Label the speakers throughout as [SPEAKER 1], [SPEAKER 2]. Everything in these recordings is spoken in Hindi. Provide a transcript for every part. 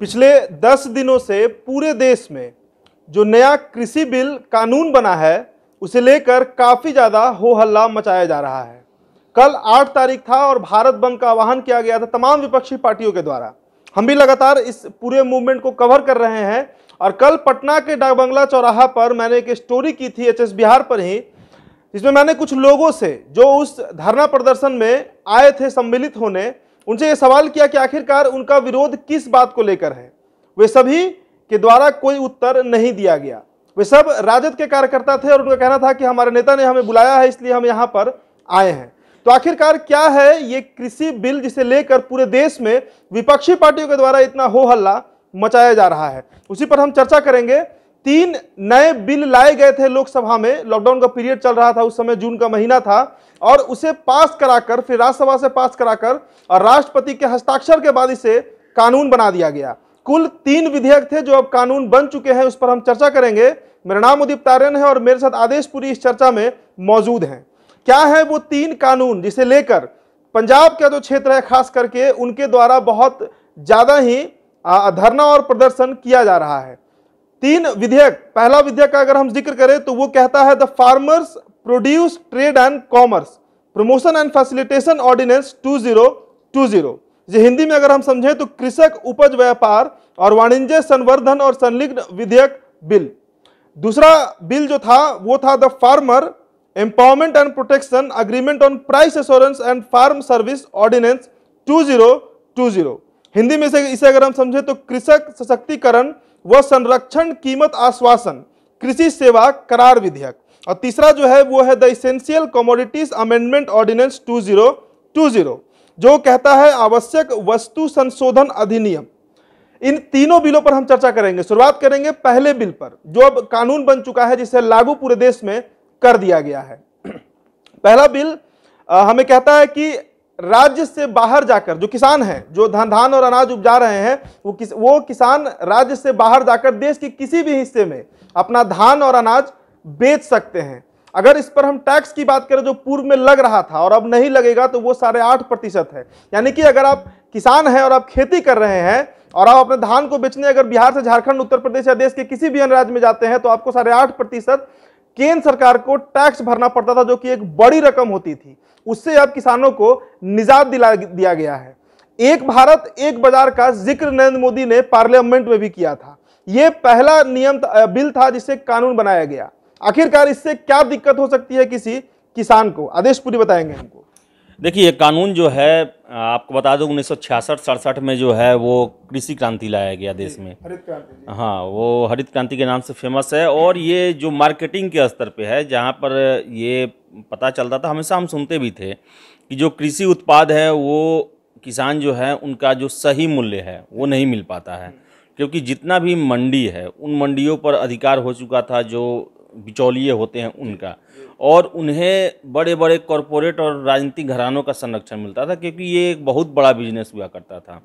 [SPEAKER 1] पिछले दस दिनों से पूरे देश में जो नया कृषि बिल कानून बना है उसे लेकर काफ़ी ज़्यादा हो हल्ला मचाया जा रहा है कल आठ तारीख था और भारत बंद का आह्वान किया गया था तमाम विपक्षी पार्टियों के द्वारा हम भी लगातार इस पूरे मूवमेंट को कवर कर रहे हैं और कल पटना के डाकबंगला चौराहा पर मैंने एक स्टोरी की थी एच बिहार पर ही जिसमें मैंने कुछ लोगों से जो उस धरना प्रदर्शन में आए थे सम्मिलित होने उनसे ये सवाल किया कि आखिरकार उनका विरोध किस बात को लेकर है वे सभी के द्वारा कोई उत्तर नहीं दिया गया वे सब राजद के कार्यकर्ता थे और उनका कहना था कि हमारे नेता ने हमें बुलाया है इसलिए हम यहाँ पर आए हैं तो आखिरकार क्या है ये कृषि बिल जिसे लेकर पूरे देश में विपक्षी पार्टियों के द्वारा इतना हो हल्ला मचाया जा रहा है उसी पर हम चर्चा करेंगे तीन नए बिल लाए गए थे लोकसभा में लॉकडाउन का पीरियड चल रहा था उस समय जून का महीना था और उसे पास कराकर फिर राज्यसभा से पास कराकर और राष्ट्रपति के हस्ताक्षर के बाद इसे कानून बना दिया गया कुल तीन विधेयक थे जो अब कानून बन चुके हैं उस पर हम चर्चा करेंगे मेरा नाम उदीप तारेन है और मेरे साथ आदेश पूरी इस चर्चा में मौजूद हैं क्या है वो तीन कानून जिसे लेकर पंजाब का जो क्षेत्र है खास करके उनके द्वारा बहुत ज़्यादा ही धरना और प्रदर्शन किया जा रहा है तीन विधेयक पहला विधेयक का अगर हम जिक्र करें तो वो कहता है the farmers produce trade and commerce promotion and facilitation ordinance 2020 ये हिंदी में अगर हम समझें तो कृषक उपज व्यापार और वाणिज्य संवर्धन और संलिग्न विधेयक बिल दूसरा बिल जो था वो था the farmer empowerment and protection agreement on price assurance and farm service ordinance 2020 Hindi में से इसे अगर हम समझें तो कृषक सशक्तिकरण व संरक्षण कीमत आश्वासन कृषि सेवा करार विधेयक और तीसरा जो है वो है the essential commodities amendment ordinance 2020 जो कहता है आवश्यक वस्तु संशोधन अधिनियम इन तीनों बिलों पर हम चर्चा करेंगे शुरुआत करेंगे पहले बिल पर जो अब कानून बन चुका है जिसे लागू पूरे देश में कर दिया गया है पहला बिल हमें कहता है कि राज्य से बाहर जाकर जो किसान हैं जो धान धान और अनाज उपजा रहे हैं वो किस वो किसान राज्य से बाहर जाकर देश के किसी भी हिस्से में अपना धान और अनाज बेच सकते हैं अगर इस पर हम टैक्स की बात करें जो पूर्व में लग रहा था और अब नहीं लगेगा तो वो साढ़े आठ प्रतिशत है यानी कि अगर आप किसान हैं और आप खेती कर रहे हैं और आप अपने धान को बेचने अगर बिहार से झारखंड उत्तर प्रदेश या देश के किसी भी अन्य राज्य में जाते हैं तो आपको साढ़े आठ प्रतिशत केंद्र सरकार को टैक्स भरना पड़ता था जो कि एक बड़ी रकम होती थी उससे अब किसानों को निजात दिला दिया गया है एक भारत एक बाजार का जिक्र नरेंद्र मोदी ने पार्लियामेंट में भी किया था यह पहला नियम बिल था जिसे कानून बनाया गया आखिरकार इससे क्या दिक्कत हो सकती है किसी किसान को आदेश पूरी बताएंगे हमको
[SPEAKER 2] देखिए ये कानून जो है आपको बता दूं उन्नीस सौ छियासठ में जो है वो कृषि क्रांति लाया गया देश में हरित क्रांति हाँ वो हरित क्रांति के नाम से फेमस है और ये जो मार्केटिंग के स्तर पे है जहाँ पर ये पता चलता था हमेशा हम सुनते भी थे कि जो कृषि उत्पाद है वो किसान जो है उनका जो सही मूल्य है वो नहीं मिल पाता है क्योंकि जितना भी मंडी है उन मंडियों पर अधिकार हो चुका था जो बिचौलिए होते हैं उनका और उन्हें बड़े बड़े कॉरपोरेट और राजनीतिक घरानों का संरक्षण मिलता था क्योंकि ये एक बहुत बड़ा बिजनेस हुआ करता था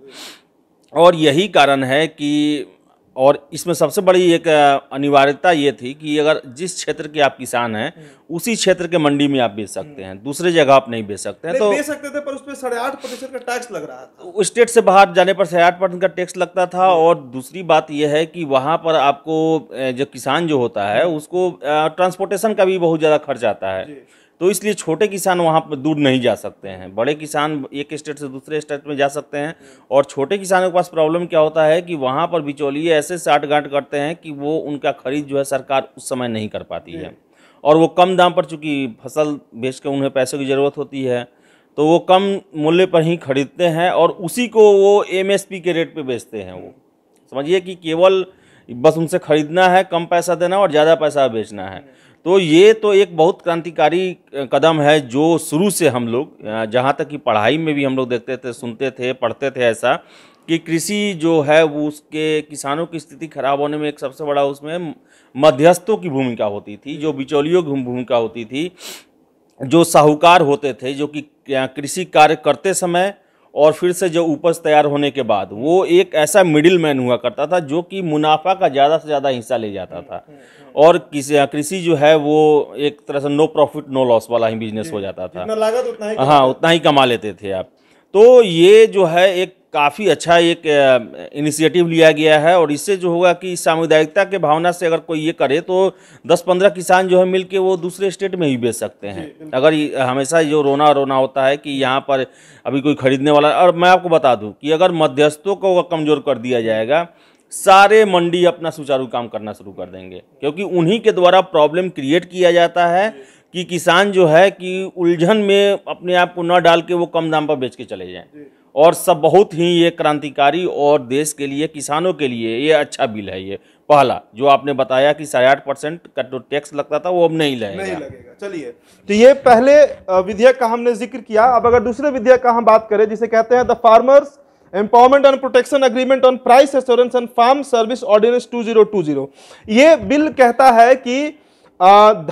[SPEAKER 2] और यही कारण है कि और इसमें सबसे बड़ी एक अनिवार्यता ये थी कि अगर जिस क्षेत्र के आप किसान हैं हम्म। उसी क्षेत्र के मंडी में आप बेच सकते हम्म। हैं दूसरे जगह आप नहीं बेच सकते हैं तो बेच
[SPEAKER 1] सकते थे पर पर साढ़े आठ प्रतिशत का टैक्स लग रहा
[SPEAKER 2] था स्टेट से बाहर जाने पर साढ़े आठ परसेंट का टैक्स लगता था हम्म। और दूसरी बात यह है कि वहाँ पर आपको जो किसान जो होता है उसको ट्रांसपोर्टेशन का भी बहुत ज़्यादा खर्च आता है तो इसलिए छोटे किसान वहाँ पर दूर नहीं जा सकते हैं बड़े किसान एक स्टेट से दूसरे स्टेट में जा सकते हैं और छोटे किसानों के पास प्रॉब्लम क्या होता है कि वहाँ पर बिचौलिए ऐसे साठ गांठ करते हैं कि वो उनका खरीद जो है सरकार उस समय नहीं कर पाती है और वो कम दाम पर चूँकि फसल बेच कर उन्हें पैसों की ज़रूरत होती है तो वो कम मूल्य पर ही खरीदते हैं और उसी को वो एम के रेट पर बेचते हैं वो समझिए कि केवल बस उनसे ख़रीदना है कम पैसा देना और ज़्यादा पैसा बेचना है तो ये तो एक बहुत क्रांतिकारी कदम है जो शुरू से हम लोग जहाँ तक कि पढ़ाई में भी हम लोग देखते थे सुनते थे पढ़ते थे ऐसा कि कृषि जो है वो उसके किसानों की स्थिति खराब होने में एक सबसे बड़ा उसमें मध्यस्थों की भूमिका होती थी जो बिचौलियों की भूमिका होती थी जो साहूकार होते थे जो कि कृषि कार्य करते समय और फिर से जो उपज तैयार होने के बाद वो एक ऐसा मिडिल मैन हुआ करता था जो कि मुनाफा का ज़्यादा से ज़्यादा हिस्सा ले जाता था और कृषि जो है वो एक तरह से नो प्रॉफिट नो लॉस वाला ही बिजनेस हो जाता था लागत उतना ही हाँ उतना ही कमा लेते थे आप तो ये जो है एक काफ़ी अच्छा एक इनिशिएटिव लिया गया है और इससे जो होगा कि सामुदायिकता के भावना से अगर कोई ये करे तो 10-15 किसान जो है मिलके वो दूसरे स्टेट में ही बेच सकते हैं अगर हमेशा जो रोना रोना होता है कि यहाँ पर अभी कोई खरीदने वाला और मैं आपको बता दूँ कि अगर मध्यस्थों को कमज़ोर कर दिया जाएगा सारे मंडी अपना सुचारू काम करना शुरू कर देंगे क्योंकि उन्हीं के द्वारा प्रॉब्लम क्रिएट किया जाता है कि किसान जो है कि उलझन में अपने आप को न डाल के वो कम दाम पर बेच के चले जाएँ और सब बहुत ही ये क्रांतिकारी और देश के लिए किसानों के लिए ये अच्छा बिल है ये पहला जो आपने बताया कि साढ़े आठ परसेंट का जो टैक्स लगता था वो अब नहीं लगेगा नहीं
[SPEAKER 1] लगेगा चलिए तो ये पहले विधेयक का हमने जिक्र किया अब अगर दूसरे विधेयक का हम बात करें जिसे कहते हैं the farmers empowerment and protection agreement on price assurance and farm service ordinance two ये बिल कहता है कि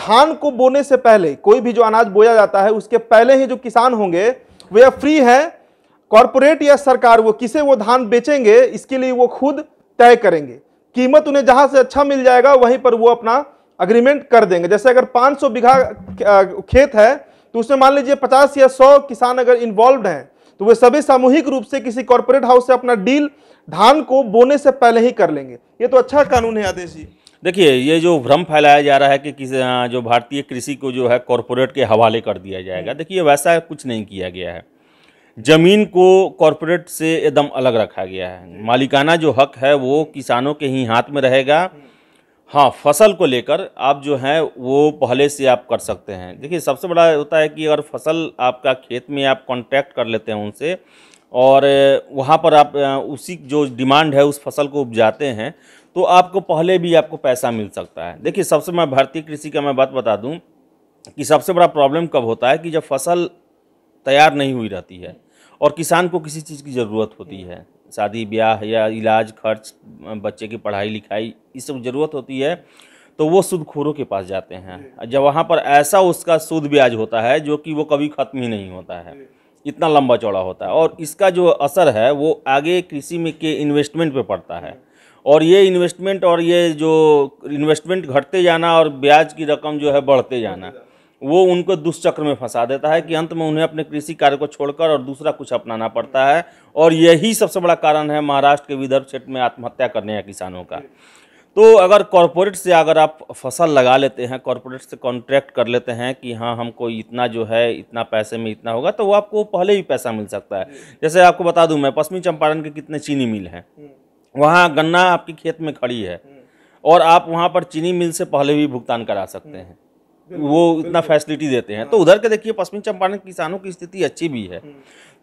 [SPEAKER 1] धान को बोने से पहले कोई भी जो अनाज बोया जाता है उसके पहले ही जो किसान होंगे वे फ्री हैं कॉरपोरेट या सरकार वो किसे वो धान बेचेंगे इसके लिए वो खुद तय करेंगे कीमत उन्हें जहां से अच्छा मिल जाएगा वहीं पर वो अपना अग्रीमेंट कर देंगे जैसे अगर 500 बीघा खेत है तो उसमें मान लीजिए 50 या 100 किसान अगर इन्वॉल्व हैं तो वे सभी सामूहिक रूप से किसी कॉरपोरेट हाउस से अपना डील धान को बोने से पहले ही कर लेंगे ये तो अच्छा कानून है आदेश जी
[SPEAKER 2] देखिए ये जो भ्रम फैलाया जा रहा है कि किसी जो भारतीय कृषि को जो है कॉरपोरेट के हवाले कर दिया जाएगा देखिए वैसा कुछ नहीं किया गया है ज़मीन को कॉरपोरेट से एकदम अलग रखा गया है मालिकाना जो हक है वो किसानों के ही हाथ में रहेगा हाँ फसल को लेकर आप जो हैं वो पहले से आप कर सकते हैं देखिए सबसे बड़ा होता है कि अगर फसल आपका खेत में आप कॉन्टैक्ट कर लेते हैं उनसे और वहाँ पर आप उसी जो डिमांड है उस फसल को उपजाते हैं तो आपको पहले भी आपको पैसा मिल सकता है देखिए सबसे मैं भारतीय कृषि का मैं बात बता दूँ कि सबसे बड़ा प्रॉब्लम कब होता है कि जब फसल तैयार नहीं हुई रहती है और किसान को किसी चीज़ की ज़रूरत होती है शादी ब्याह या इलाज खर्च बच्चे की पढ़ाई लिखाई ये सब ज़रूरत होती है तो वो सूदखोरों के पास जाते हैं जब वहाँ पर ऐसा उसका सूद ब्याज होता है जो कि वो कभी ख़त्म ही नहीं होता है इतना लंबा चौड़ा होता है और इसका जो असर है वो आगे कृषि में के इन्वेस्टमेंट पे पड़ता है और ये इन्वेस्टमेंट और ये जो इन्वेस्टमेंट घटते जाना और ब्याज की रकम जो है बढ़ते जाना वो उनको दुष्चक्र में फंसा देता है कि अंत में उन्हें अपने कृषि कार्य को छोड़कर और दूसरा कुछ अपनाना पड़ता है और यही सबसे बड़ा कारण है महाराष्ट्र के विदर्भ क्षेत्र में आत्महत्या करने या किसानों का तो अगर कॉरपोरेट से अगर आप फसल लगा लेते हैं कॉरपोरेट से कॉन्ट्रैक्ट कर लेते हैं कि हाँ हमको इतना जो है इतना पैसे में इतना होगा तो वो आपको पहले ही पैसा मिल सकता है जैसे आपको बता दूं मैं पश्चिमी चंपारण के कितने चीनी मिल हैं वहाँ गन्ना आपके खेत में खड़ी है और आप वहाँ पर चीनी मिल से पहले भी भुगतान करा सकते हैं वो इतना फैसिलिटी देते हैं हाँ। तो उधर के देखिए पश्चिम चंपारण के किसानों की स्थिति अच्छी भी है हम्म।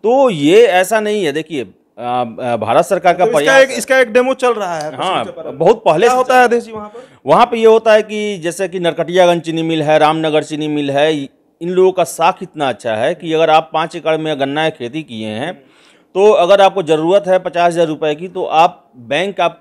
[SPEAKER 2] तो ये ऐसा नहीं है देखिए भारत सरकार का तो इसका एक इसका एक डेमो चल रहा है हाँ बहुत पहले क्या होता है वहाँ पर वहाँ पे ये होता है कि जैसे कि नरकटियागंज चीनी मिल है रामनगर चीनी मिल है इन लोगों का साख इतना अच्छा है कि अगर आप पाँच एकड़ में गन्ना की खेती किए हैं हम्म। तो अगर आपको ज़रूरत है पचास हज़ार रुपये की तो आप बैंक आप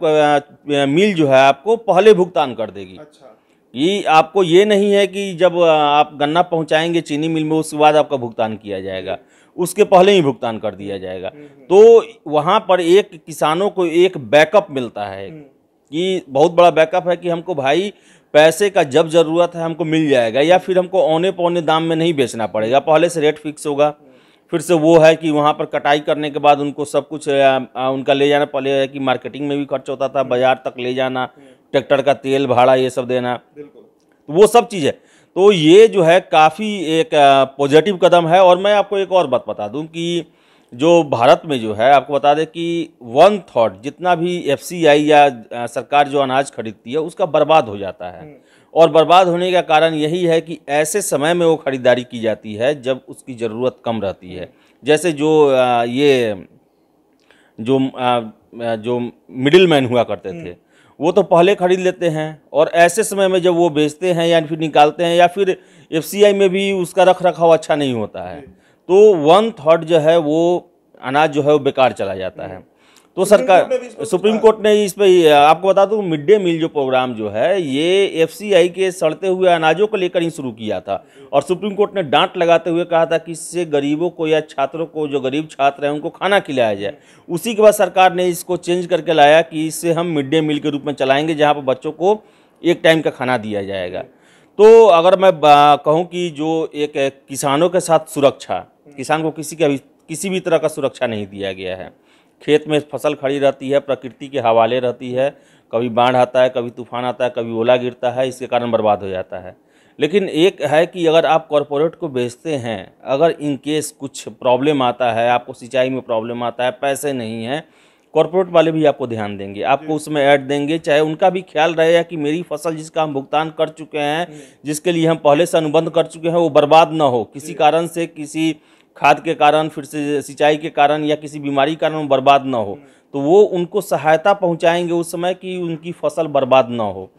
[SPEAKER 2] मिल जो है आपको पहले भुगतान कर देगी अच्छा ये आपको ये नहीं है कि जब आप गन्ना पहुंचाएंगे चीनी मिल में उसके बाद आपका भुगतान किया जाएगा उसके पहले ही भुगतान कर दिया जाएगा हम्म, हम्म। तो वहाँ पर एक किसानों को एक बैकअप मिलता है हम्म। कि बहुत बड़ा बैकअप है कि हमको भाई पैसे का जब ज़रूरत है हमको मिल जाएगा या फिर हमको औने पौने दाम में नहीं बेचना पड़ेगा पहले से रेट फिक्स होगा फिर से वो है कि वहाँ पर कटाई करने के बाद उनको सब कुछ आ, आ, उनका ले जाना पहले है कि मार्केटिंग में भी खर्च होता था बाज़ार तक ले जाना ट्रैक्टर का तेल भाड़ा ये सब देना तो वो सब चीज़ है तो ये जो है काफ़ी एक पॉजिटिव कदम है और मैं आपको एक और बात बता दूं कि जो भारत में जो है आपको बता दें कि वन थॉट जितना भी एफ या सरकार जो अनाज खरीदती है उसका बर्बाद हो जाता है हम्म। और बर्बाद होने का कारण यही है कि ऐसे समय में वो ख़रीदारी की जाती है जब उसकी ज़रूरत कम रहती है हम्म। जैसे जो ये जो जो मिडिल मैन हुआ करते थे हम्म। वो तो पहले ख़रीद लेते हैं और ऐसे समय में जब वो बेचते हैं या फिर निकालते हैं या फिर एफ में भी उसका रख रखाव अच्छा नहीं होता है तो वन थर्ड जो है वो अनाज जो है वो बेकार चला जाता है तो सरकार सुप्रीम कोर्ट ने इस पर आपको बता दूं मिड डे मील जो प्रोग्राम जो है ये एफसीआई के सड़ते हुए अनाजों को लेकर ही शुरू किया था और सुप्रीम कोर्ट ने डांट लगाते हुए कहा था कि इससे गरीबों को या छात्रों को जो गरीब छात्र हैं उनको खाना खिलाया जाए उसी के बाद सरकार ने इसको चेंज करके लाया कि इससे हम मिड डे मील के रूप में चलाएंगे जहाँ पर बच्चों को एक टाइम का खाना दिया जाएगा तो अगर मैं कहूँ कि जो एक किसानों के साथ सुरक्षा किसान को किसी के किसी भी तरह का सुरक्षा नहीं दिया गया है खेत में फसल खड़ी रहती है प्रकृति के हवाले रहती है कभी बाढ़ आता है कभी तूफान आता है कभी ओला गिरता है इसके कारण बर्बाद हो जाता है लेकिन एक है कि अगर आप कॉरपोरेट को बेचते हैं अगर इन केस कुछ प्रॉब्लम आता है आपको सिंचाई में प्रॉब्लम आता है पैसे नहीं हैं कॉरपोरेट वाले भी आपको ध्यान देंगे आपको उसमें ऐड देंगे चाहे उनका भी ख्याल रहे कि मेरी फसल जिसका हम भुगतान कर चुके हैं जिसके लिए हम पहले से अनुबंध कर चुके हैं वो बर्बाद ना हो किसी कारण से किसी खाद के कारण फिर से सिंचाई के कारण या किसी बीमारी के कारण बर्बाद ना हो तो वो उनको सहायता पहुंचाएंगे उस समय कि उनकी फसल बर्बाद ना हो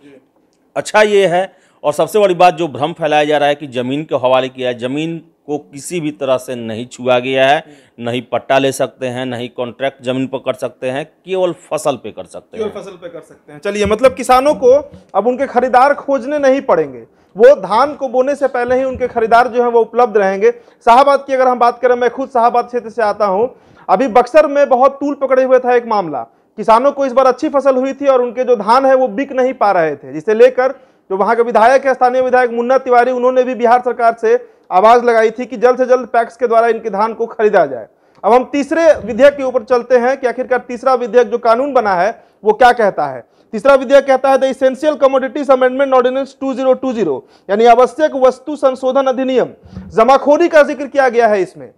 [SPEAKER 2] अच्छा ये है और सबसे बड़ी बात जो भ्रम फैलाया जा रहा है कि ज़मीन के हवाले किया है ज़मीन को किसी भी तरह से नहीं छुआ गया है नहीं पट्टा ले सकते हैं नहीं कॉन्ट्रैक्ट ज़मीन पर कर सकते हैं केवल फसल पे
[SPEAKER 1] कर सकते हैं केवल फसल पे कर सकते हैं चलिए मतलब किसानों को अब उनके खरीदार खोजने नहीं पड़ेंगे वो धान को बोने से पहले ही उनके खरीदार जो है वो उपलब्ध रहेंगे शाहबाद की अगर हम बात करें मैं खुद शाहबाद क्षेत्र से आता हूँ अभी बक्सर में बहुत टूल पकड़े हुए था एक मामला किसानों को इस बार अच्छी फसल हुई थी और उनके जो धान है वो बिक नहीं पा रहे थे जिसे लेकर जो वहाँ के विधायक है स्थानीय विधायक मुन्ना तिवारी उन्होंने भी बिहार सरकार से आवाज लगाई थी कि जल्द से जल्द पैक्स के द्वारा इनके धान को खरीदा जाए अब हम तीसरे विधेयक के ऊपर चलते हैं कि आखिरकार तीसरा विधेयक जो कानून बना है वो क्या कहता है तीसरा विधेयक कहता है the essential commodities amendment ordinance 2020 यानी आवश्यक वस्तु संशोधन अधिनियम जमाखोरी का जिक्र किया गया है इसमें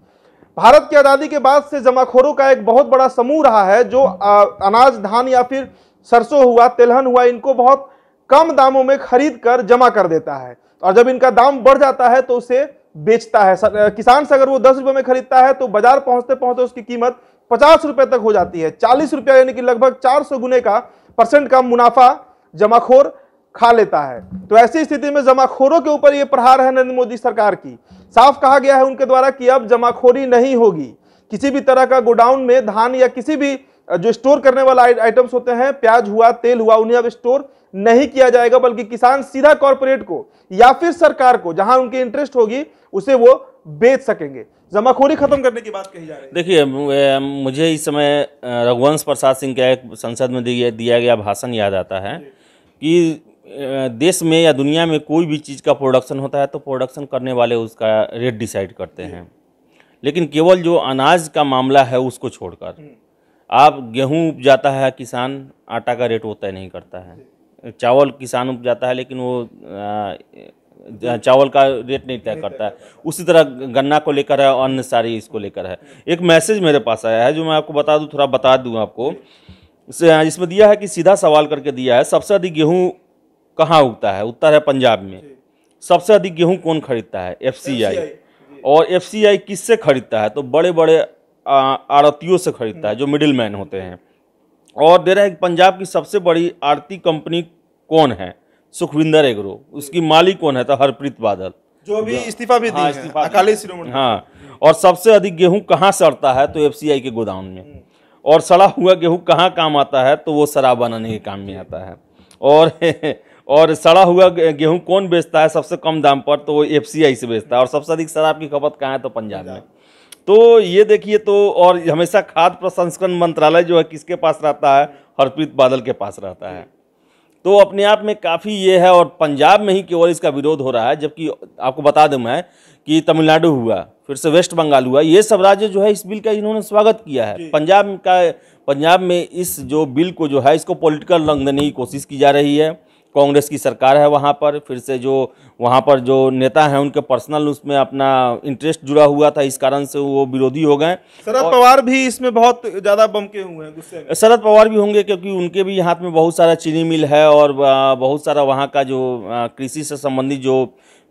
[SPEAKER 1] भारत की आज़ादी के बाद से जमाखोरों का एक बहुत बड़ा समूह रहा है जो आ, अनाज धान या फिर सरसों हुआ तेलहन हुआ इनको बहुत कम दामों में खरीद कर जमा कर देता है और जब इनका दाम बढ़ जाता है तो उसे बेचता है किसान से अगर वो दस रुपये में खरीदता है तो बाजार पहुंचते पहुंचते उसकी कीमत पचास रुपये तक हो जाती है चालीस रुपया यानी कि लगभग चार सौ गुने का परसेंट का मुनाफा जमाखोर खा लेता है तो ऐसी स्थिति में जमाखोरों के ऊपर ये प्रहार है नरेंद्र मोदी सरकार की साफ कहा गया है उनके द्वारा कि अब जमाखोरी नहीं होगी किसी भी तरह का गोडाउन में धान या किसी भी जो स्टोर करने वाला आइटम्स होते हैं प्याज हुआ तेल हुआ उन्हें अब स्टोर नहीं किया जाएगा बल्कि किसान सीधा कॉरपोरेट को या फिर सरकार को जहां उनकी इंटरेस्ट होगी उसे वो बेच सकेंगे जमाखोरी खत्म करने की बात
[SPEAKER 2] कही जा रही है देखिए मुझे इस समय रघुवंश प्रसाद सिंह का एक संसद में दिया गया भाषण याद आता है कि देश में या दुनिया में कोई भी चीज़ का प्रोडक्शन होता है तो प्रोडक्शन करने वाले उसका रेट डिसाइड करते हैं लेकिन केवल जो अनाज का मामला है उसको छोड़कर हम्म। आप गेहूं उपजाता है किसान आटा का रेट वो तय नहीं करता है चावल किसान उपजाता है लेकिन वो चावल का रेट नहीं तय करता है उसी तरह गन्ना को लेकर है और अन्य सारी इसको लेकर है एक मैसेज मेरे पास आया है जो मैं आपको बता दूँ थोड़ा बता दूँ आपको हाँ, इसमें दिया है कि सीधा सवाल करके दिया है सबसे अधिक गेहूँ कहाँ उगता है उत्तर है पंजाब में सबसे अधिक गेहूँ कौन खरीदता है एफ और एफ किससे खरीदता है तो बड़े बड़े आड़तियों से खरीदता है हम्म। जो मिडिल मैन होते हैं और दे रहे हैं पंजाब की सबसे बड़ी आरती कंपनी कौन है सुखविंदर एग्रो उसकी मालिक कौन है तो हरप्रीत बादल जो भी इस्तीफा भी हाँ, इस्तीफा अकाली श्रोमणी हाँ और सबसे अधिक गेहूं कहाँ सड़ता है तो एफसीआई के गोदाम में और सड़ा हुआ गेहूं कहाँ काम आता है तो वो शराब बनाने के काम में आता है और और सड़ा हुआ गेहूं कौन बेचता है सबसे कम दाम पर तो वो एफ से बेचता है और सबसे अधिक शराब की खपत कहाँ है तो पंजाब में तो ये देखिए तो और हमेशा खाद्य प्रसंस्करण मंत्रालय जो है किसके पास रहता है हरप्रीत बादल के पास रहता है तो अपने आप में काफ़ी ये है और पंजाब में ही केवल इसका विरोध हो रहा है जबकि आपको बता दूं मैं कि तमिलनाडु हुआ फिर से वेस्ट बंगाल हुआ ये सब राज्य जो है इस बिल का इन्होंने स्वागत किया है पंजाब का पंजाब में इस जो बिल को जो है इसको पॉलिटिकल रंग देने की कोशिश की जा रही है कांग्रेस की सरकार है वहाँ पर फिर से जो वहाँ पर जो नेता हैं उनके पर्सनल उसमें अपना इंटरेस्ट जुड़ा हुआ था इस कारण से वो विरोधी हो गए शरद पवार भी इसमें बहुत
[SPEAKER 1] ज़्यादा बमके हुए हैं
[SPEAKER 2] शरद पवार भी होंगे क्योंकि उनके भी हाथ में बहुत सारा चीनी मिल है और बहुत सारा वहाँ का जो कृषि से संबंधित जो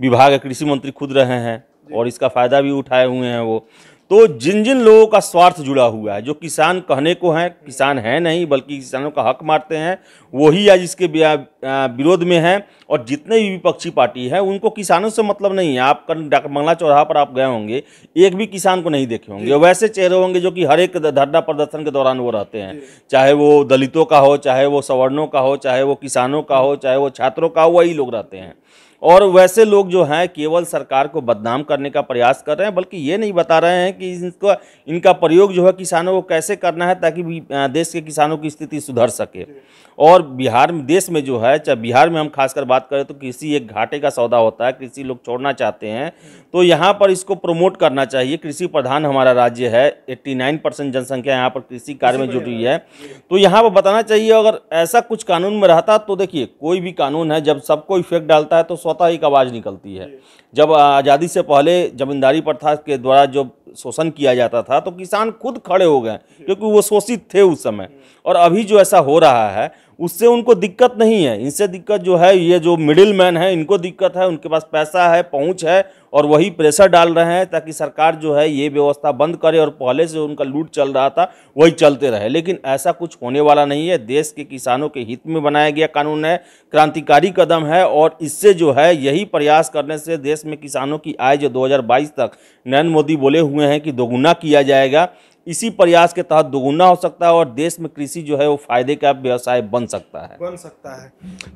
[SPEAKER 2] विभाग है कृषि मंत्री खुद रहे हैं और इसका फ़ायदा भी उठाए हुए हैं वो तो जिन जिन लोगों का स्वार्थ जुड़ा हुआ है जो किसान कहने को हैं किसान हैं नहीं बल्कि किसानों का हक मारते हैं वही आज इसके विरोध में हैं और जितने भी विपक्षी पार्टी हैं उनको किसानों से मतलब नहीं है आप कल डॉक्टर मंगला चौराहा पर आप गए होंगे एक भी किसान को नहीं देखे होंगे वैसे चेहरे होंगे जो कि हर एक धरना प्रदर्शन के दौरान वो रहते हैं चाहे वो दलितों का हो चाहे वो सवर्णों का हो चाहे वो किसानों का हो चाहे वो छात्रों का हो वही लोग रहते हैं और वैसे लोग जो हैं केवल सरकार को बदनाम करने का प्रयास कर रहे हैं बल्कि ये नहीं बता रहे हैं कि इनका इनका प्रयोग जो है किसानों को कैसे करना है ताकि देश के किसानों की स्थिति सुधर सके और बिहार देश में जो है चाहे बिहार में हम खासकर बात करें तो कृषि एक घाटे का सौदा होता है कृषि लोग छोड़ना चाहते हैं तो यहाँ पर इसको प्रमोट करना चाहिए कृषि प्रधान हमारा राज्य है एट्टी जनसंख्या यहाँ पर कृषि कार्य में जुट हुई है तो यहाँ पर बताना चाहिए अगर ऐसा कुछ कानून में रहता तो देखिए कोई भी कानून है जब सबको इफेक्ट डालता है तो स्वतः एक आवाज़ निकलती है जब आज़ादी से पहले जमींदारी प्रथा के द्वारा जो शोषण किया जाता था तो किसान खुद खड़े हो गए क्योंकि वो शोषित थे उस समय और अभी जो ऐसा हो रहा है उससे उनको दिक्कत नहीं है इनसे दिक्कत जो है ये जो मिडिल मैन है इनको दिक्कत है उनके पास पैसा है पहुंच है और वही प्रेशर डाल रहे हैं ताकि सरकार जो है ये व्यवस्था बंद करे और पहले से उनका लूट चल रहा था वही चलते रहे लेकिन ऐसा कुछ होने वाला नहीं है देश के किसानों के हित में बनाया गया कानून है क्रांतिकारी कदम है और इससे जो है यही प्रयास करने से देश में किसानों की आय जो दो तक नरेंद्र मोदी बोले हुए हैं कि दोगुना किया जाएगा इसी प्रयास के तहत दोगुना हो सकता है और देश में कृषि जो है वो फायदे का व्यवसाय बन सकता है
[SPEAKER 1] बन सकता है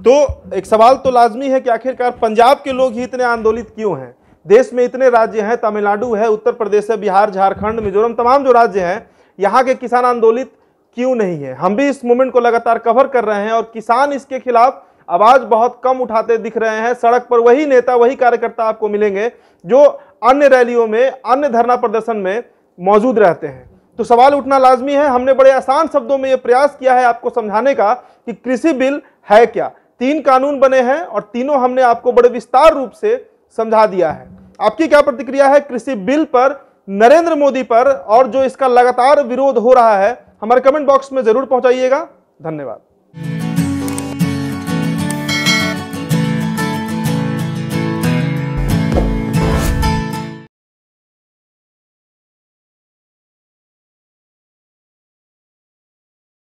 [SPEAKER 1] तो एक सवाल तो लाजमी है कि आखिरकार पंजाब के लोग ही इतने आंदोलित क्यों हैं देश में इतने राज्य हैं तमिलनाडु है उत्तर प्रदेश है बिहार झारखंड मिजोरम तमाम जो राज्य हैं यहाँ के किसान आंदोलित क्यों नहीं है हम भी इस मूवमेंट को लगातार कवर कर रहे हैं और किसान इसके खिलाफ आवाज बहुत कम उठाते दिख रहे हैं सड़क पर वही नेता वही कार्यकर्ता आपको मिलेंगे जो अन्य रैलियों में अन्य धरना प्रदर्शन में मौजूद रहते हैं तो सवाल उठना लाजमी है हमने बड़े आसान शब्दों में यह प्रयास किया है आपको समझाने का कि कृषि बिल है क्या तीन कानून बने हैं और तीनों हमने आपको बड़े विस्तार रूप से समझा दिया है आपकी क्या प्रतिक्रिया है कृषि बिल पर नरेंद्र मोदी पर और जो इसका लगातार विरोध हो रहा है हमारे कमेंट बॉक्स में जरूर पहुंचाइएगा धन्यवाद